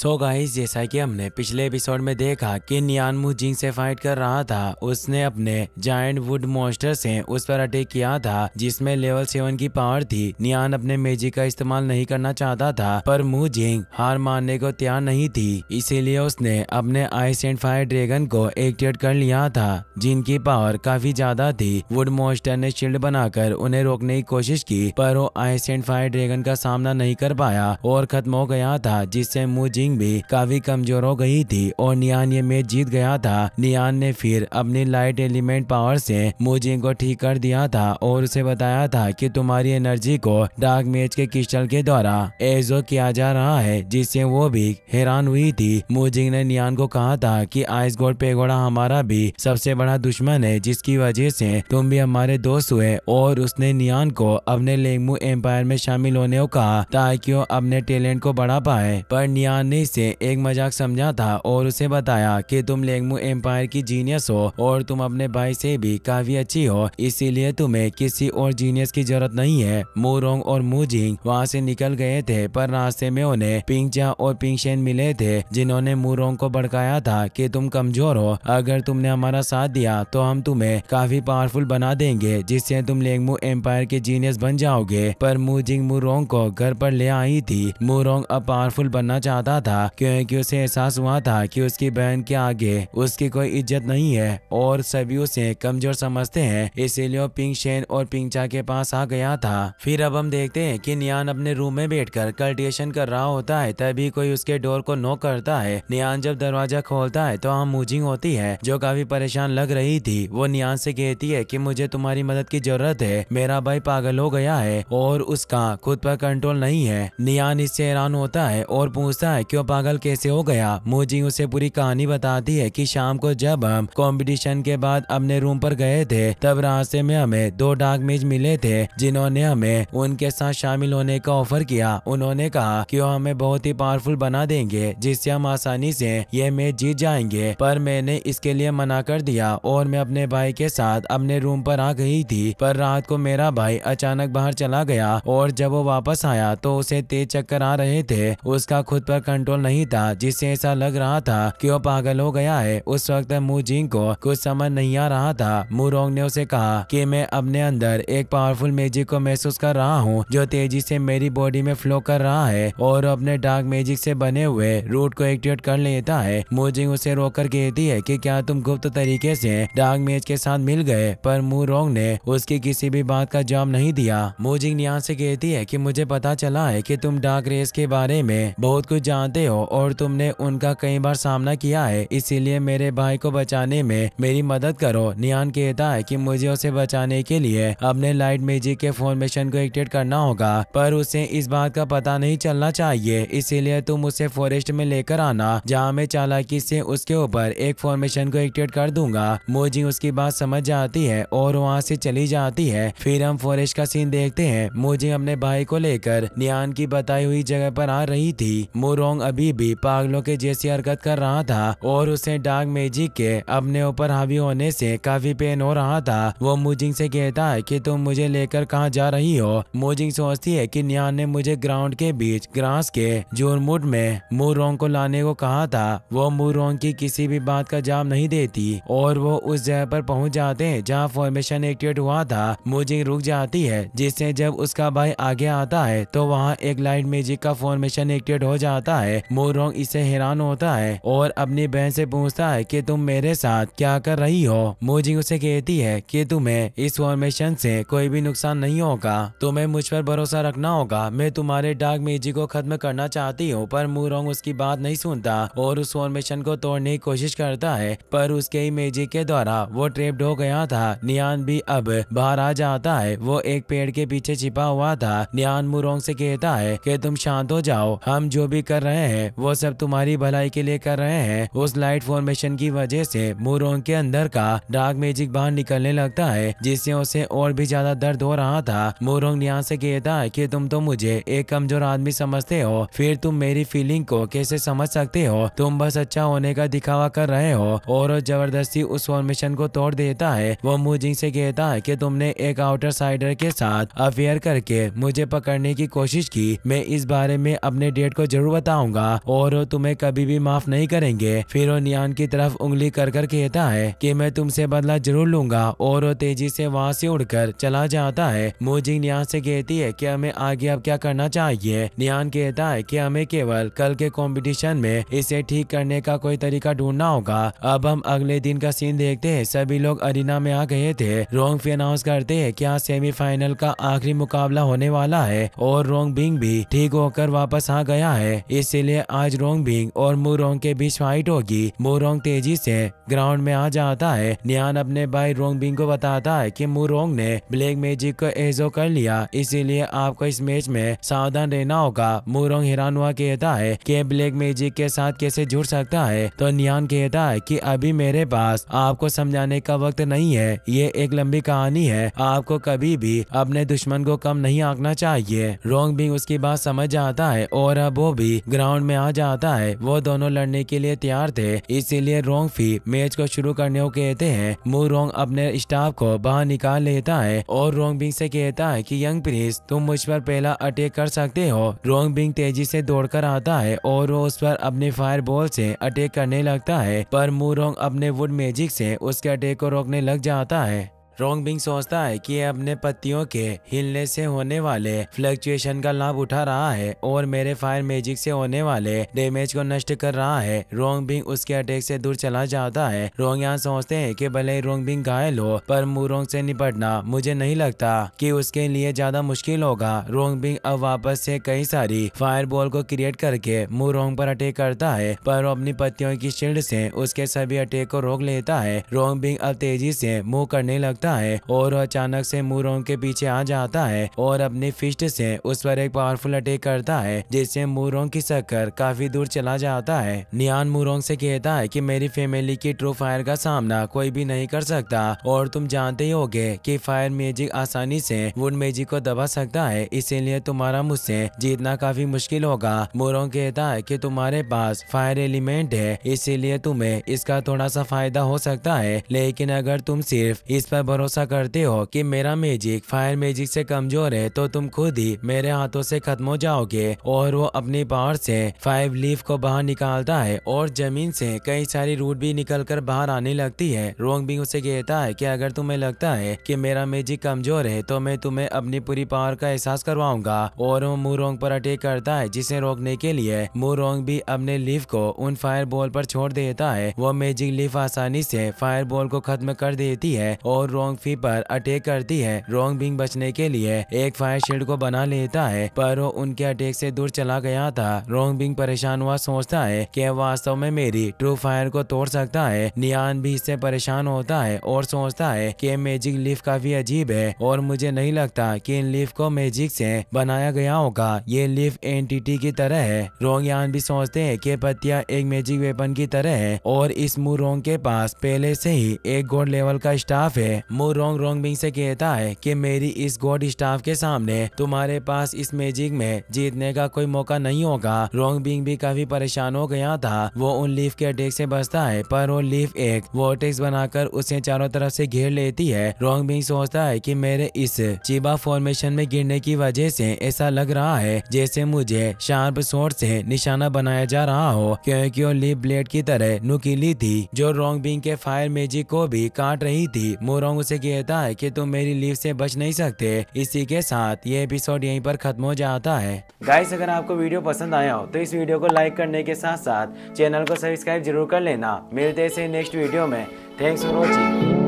सो so guys जैसा कि हमने पिछले एपिसोड में देखा कि नियानमू जिंग से फाइट कर रहा था उसने अपने जायंट वुड मॉन्स्टर से उस पर अटैक किया था जिसमें लेवल सेवन की पावर थी नियान अपने मेजिक का इस्तेमाल नहीं करना चाहता था पर मू जिंग हार मानने को तैयार नहीं थी इसीलिए उसने अपने आइस एंड फायर ड्रैगन को एक्टिवेट कर लिया था जिनकी पावर काफी ज्यादा थी वुड मॉन्स्टर ने शील्ड बनाकर उन्हें रोकने की कोशिश की पर वो आइस एंड फायर ड्रैगन का सामना नहीं कर पाया और खत्म हो गया था जिससे मू रेसिंग भी काफी कमजोर हो गई थी और नियान ये मैच जीत गया था नियान ने फिर अपने लाइट एलिमेंट पावर से मुझे को ठीक कर दिया था और उसे बताया था कि तुम्हारी एनर्जी को डार्क मैच के क्रिस्टल के द्वारा एजो किया जा रहा है जिससे वो भी हैरान हुई थी मुझे ने नियान को कहा था की आइस गोड पेगोड़ा हमारा भी सबसे बड़ा दुश्मन है जिसकी वजह से तुम भी हमारे दोस्त हुए और उसने नियान को अपने लेंगमू एम्पायर में शामिल होने को कहा ताकि वो अपने टैलेंट को बढ़ा पाए पर नियान ने ने इसे एक मजाक समझा था और उसे बताया कि तुम लेंगमू एम्पायर की जीनियस हो और तुम अपने भाई से भी काफी अच्छी हो इसीलिए तुम्हें किसी और जीनियस की जरूरत नहीं है मोरोंग और मुजिंग वहाँ से निकल गए थे पर रास्ते में उन्हें पिंगचा और पिंगशेन मिले थे जिन्होंने मुरोंग को भड़काया था कि तुम कमजोर हो अगर तुमने हमारा साथ दिया तो हम तुम्हें काफी पावरफुल बना देंगे जिससे तुम लेंगमू एम्पायर के जीनियस बन जाओगे पर मुजिंग मुरोंग को घर पर ले आई थी मुरोंग अब पावरफुल बनना चाहता था था क्योंकि उसे एहसास हुआ था कि उसकी बहन के आगे उसकी कोई इज्जत नहीं है और सभी उसे कमजोर समझते हैं इसीलिए वो पिंग शेन और पिंगचा के पास आ गया था फिर अब हम देखते हैं कि नियान अपने रूम में बैठकर कल्टिवेशन कर रहा होता है तभी कोई उसके डोर को नोक करता है नियान जब दरवाजा खोलता है तो हम मूजिंग होती है जो काफी परेशान लग रही थी वो नियान से कहती है की मुझे तुम्हारी मदद की जरूरत है मेरा भाई पागल हो गया है और उसका खुद पर कंट्रोल नहीं है नियान इससे हैरान होता है और पूछता है क्यों क्यों पागल कैसे हो गया मोजी उसे पूरी कहानी बताती है कि शाम को जब हम कंपटीशन के बाद अपने रूम पर गए थे तब रास्ते में हमें दो डाक मेज मिले थे जिन्होंने हमें उनके साथ शामिल होने का ऑफर किया उन्होंने कहा कि वो हमें बहुत ही पावरफुल बना देंगे जिससे हम आसानी से ये मैच जीत जाएंगे पर मैंने इसके लिए मना कर दिया और मैं अपने भाई के साथ अपने रूम पर आ गई थी पर रात को मेरा भाई अचानक बाहर चला गया और जब वो वापस आया तो उसे तेज चक्कर आ रहे थे उसका खुद पर कंट्रोल नहीं था जिससे ऐसा लग रहा था कि वो पागल हो गया है उस वक्त मुजिंग को कुछ समझ नहीं आ रहा था मुरोंग ने उसे कहा कि मैं अपने अंदर एक पावरफुल मैजिक को महसूस कर रहा हूँ जो तेजी से मेरी बॉडी में फ्लो कर रहा है और अपने डार्क मैजिक से बने हुए रूट को एक्टिवेट कर लेता है मुजिंग उसे रोक कर कहती है की क्या तुम गुप्त तरीके से डार्क मेज के साथ मिल गए पर मुरोंग ने उसकी किसी भी बात का जवाब नहीं दिया मोजिंग यहाँ से कहती है की मुझे पता चला है की तुम डार्क रेस के बारे में बहुत कुछ जान जानते हो और तुमने उनका कई बार सामना किया है इसीलिए मेरे भाई को बचाने में मेरी मदद करो नियान कहता है कि मुझे उसे बचाने के लिए अपने लाइट मेजिक के फॉर्मेशन को एक्टिवेट करना होगा पर उसे इस बात का पता नहीं चलना चाहिए इसीलिए तुम उसे फॉरेस्ट में लेकर आना जहाँ मैं चालाकी से उसके ऊपर एक फॉर्मेशन को एक्टिवेट कर दूंगा मोजी उसकी बात समझ जाती है और वहाँ से चली जाती है फिर हम फॉरेस्ट का सीन देखते हैं मोजी अपने भाई को लेकर नियान की बताई हुई जगह पर आ रही थी मोरोंग डोंग अभी भी पागलों के जैसी हरकत कर रहा था और उसे डार्क मैजिक के अपने ऊपर हावी होने से काफी पेन हो रहा था वो मुजिंग से कहता है कि तुम मुझे लेकर कहाँ जा रही हो मुजिंग सोचती है कि न्यान ने मुझे ग्राउंड के बीच ग्रास के जोरमुट में मुरोंग को लाने को कहा था वो मुरोंग की किसी भी बात का जवाब नहीं देती और वो उस जगह पर पहुंच जाते हैं जहाँ फॉर्मेशन एक्टिवेट हुआ था मुजिंग रुक जाती है जिससे जब उसका भाई आगे आता है तो वहाँ एक लाइट मैजिक का फॉर्मेशन एक्टिवेट हो जाता है है मोरोंग इससे हैरान होता है और अपनी बहन से पूछता है कि तुम मेरे साथ क्या कर रही हो मोजिंग उसे कहती है कि तुम्हें इस फॉर्मेशन से कोई भी नुकसान नहीं होगा तुम्हें मुझ पर भरोसा रखना होगा मैं तुम्हारे डार्क मेजी को खत्म करना चाहती हूँ पर मोरोंग उसकी बात नहीं सुनता और उस फॉर्मेशन को तोड़ने की कोशिश करता है पर उसके ही मेजी के द्वारा वो ट्रेप्ड हो गया था नियान भी अब बाहर आ जाता है वो एक पेड़ के पीछे छिपा हुआ था नियान मुरोंग से कहता है कि तुम शांत हो जाओ हम जो भी कर रहे रहे हैं वो सब तुम्हारी भलाई के लिए कर रहे हैं उस लाइट फॉर्मेशन की वजह से मुरोंग के अंदर का डार्क मैजिक बाहर निकलने लगता है जिससे उसे और भी ज्यादा दर्द हो रहा था मुरोंग यहाँ से कहता है कि तुम तो मुझे एक कमजोर आदमी समझते हो फिर तुम मेरी फीलिंग को कैसे समझ सकते हो तुम बस अच्छा होने का दिखावा कर रहे हो और जबरदस्ती उस फॉर्मेशन को तोड़ देता है वो मुजिंग से कहता है कि तुमने एक आउटर साइडर के साथ अफेयर करके मुझे पकड़ने की कोशिश की मैं इस बारे में अपने डेट को जरूर बताऊंगा करूंगा और तुम्हें कभी भी माफ नहीं करेंगे फिर नियान की तरफ उंगली कर कर कहता है कि मैं तुमसे बदला जरूर लूंगा और तेजी से वहाँ से उड़कर चला जाता है मोजी नियान से कहती है कि हमें आगे अब क्या करना चाहिए नियान कहता है कि हमें केवल कल के कॉम्पिटिशन में इसे ठीक करने का कोई तरीका ढूंढना होगा अब हम अगले दिन का सीन देखते है सभी लोग अरिना में आ गए थे रोंग फी अनाउंस करते हैं की आज सेमीफाइनल का आखिरी मुकाबला होने वाला है और रोंग बिंग भी ठीक होकर वापस आ गया है इससे इसीलिए आज रोंग बिंग और मुरोंग के बीच फाइट होगी मुरोंग तेजी से ग्राउंड में आ जाता है निहान अपने भाई रोंग बिंग को बताता है कि मुरोंग ने ब्लैक मैजिक को एजो कर लिया इसीलिए आपको इस मैच में सावधान रहना होगा मुरोंग हैरान हुआ कहता है कि ब्लैक मैजिक के साथ कैसे जुड़ सकता है तो निहान कहता है कि अभी मेरे पास आपको समझाने का वक्त नहीं है ये एक लंबी कहानी है आपको कभी भी अपने दुश्मन को कम नहीं आंकना चाहिए रोंग बिंग उसकी बात समझ जाता है और अब वो भी ग्राउंड राउंड में आ जाता है वो दोनों लड़ने के लिए तैयार थे इसीलिए रोंग फी मैच को शुरू करने को कहते हैं मु रोंग अपने स्टाफ को बाहर निकाल लेता है और रोंग बिंग से कहता है कि यंग प्रिंस तुम मुझ पर पहला अटैक कर सकते हो रोंग बिंग तेजी से दौड़कर आता है और वो उस पर अपने फायर बॉल से अटैक करने लगता है पर रोंग अपने वुड मैजिक से उसके अटैक को रोकने लग जाता है रोंगबिंग सोचता है कि अपने पत्तियों के हिलने से होने वाले फ्लक्चुएशन का लाभ उठा रहा है और मेरे फायर मैजिक से होने वाले डैमेज को नष्ट कर रहा है रोंगबिंग उसके अटैक से दूर चला जाता है रोंग यहाँ सोचते हैं कि भले ही रोंगबिंग घायल हो पर मुरोंग से निपटना मुझे नहीं लगता कि उसके लिए ज्यादा मुश्किल होगा रोंगबिंग अब वापस से कई सारी फायर बॉल को क्रिएट करके मुरोंग पर अटैक करता है पर अपनी पत्तियों की शील्ड से उसके सभी अटैक को रोक लेता है रोंगबिंग अब तेजी से मुंह करने लगता लगता है और अचानक से मुरोंग के पीछे आ जाता है और अपनी फिस्ट से उस पर एक पावरफुल अटैक करता है जिससे मुरोंग की शक्कर काफी दूर चला जाता है नियान मुरोंग से कहता है कि मेरी फैमिली की ट्रू फायर का सामना कोई भी नहीं कर सकता और तुम जानते ही होगे कि फायर मैजिक आसानी से वुड मैजिक को दबा सकता है इसीलिए तुम्हारा मुझसे जीतना काफी मुश्किल होगा मूरोंग कहता है कि तुम्हारे पास फायर एलिमेंट है इसीलिए तुम्हें इसका थोड़ा सा फायदा हो सकता है लेकिन अगर तुम सिर्फ इस पर भरोसा करते हो कि मेरा मैजिक फायर मैजिक से कमजोर है तो तुम खुद ही मेरे हाथों से खत्म हो जाओगे और वो अपनी पावर से फाइव लीफ को बाहर निकालता है और जमीन से कई सारी रूट भी निकल कर बाहर आने लगती है रोंग भी उसे कहता है कि अगर तुम्हें लगता है कि मेरा मैजिक कमजोर है तो मैं तुम्हें अपनी पूरी पावर का एहसास करवाऊंगा और वो रोंग पर अटैक करता है जिसे रोकने के लिए रोंग भी अपने लीफ को उन फायर बॉल पर छोड़ देता है वो मैजिक लीफ आसानी से फायर बॉल को खत्म कर देती है और रोंग फी पर अटैक करती है रोंग बिंग बचने के लिए एक फायर शील्ड को बना लेता है पर वो उनके अटैक से दूर चला गया था रोंग बिंग परेशान हुआ सोचता है कि वास्तव में मेरी ट्रू फायर को तोड़ सकता है नियान भी इससे परेशान होता है और सोचता है कि मैजिक लीफ काफी अजीब है और मुझे नहीं लगता कि इन लीफ को मैजिक से बनाया गया होगा ये लीफ एंटिटी की तरह है रोंग यान भी सोचते है की पत्तिया एक मैजिक वेपन की तरह है और इस रोंग के पास पहले से ही एक गोल्ड लेवल का स्टाफ है मोरोंग रोंगबिंग से कहता है कि मेरी इस गॉड स्टाफ के सामने तुम्हारे पास इस मैजिक में जीतने का कोई मौका नहीं होगा रोंगबिंग भी काफी परेशान हो गया था वो उन लीफ के अटैक से बचता है पर वो लीफ एक वोटेक्स बनाकर उसे चारों तरफ से घेर लेती है रोंगबिंग सोचता है की मेरे इस चिबा फॉर्मेशन में गिरने की वजह से ऐसा लग रहा है जैसे मुझे शार्प शोर से निशाना बनाया जा रहा हो क्योंकि वो लीफ ब्लेड की तरह नुकीली थी जो रोंगबिंग के फायर मैजिक को भी काट रही थी मोरोंग उसे कहता है कि तुम मेरी लीव से बच नहीं सकते इसी के साथ ये एपिसोड यहीं पर खत्म हो जाता है गाइस अगर आपको वीडियो पसंद आया हो तो इस वीडियो को लाइक करने के साथ साथ चैनल को सब्सक्राइब जरूर कर लेना मिलते हैं नेक्स्ट वीडियो में थैंक्स फॉर वॉचिंग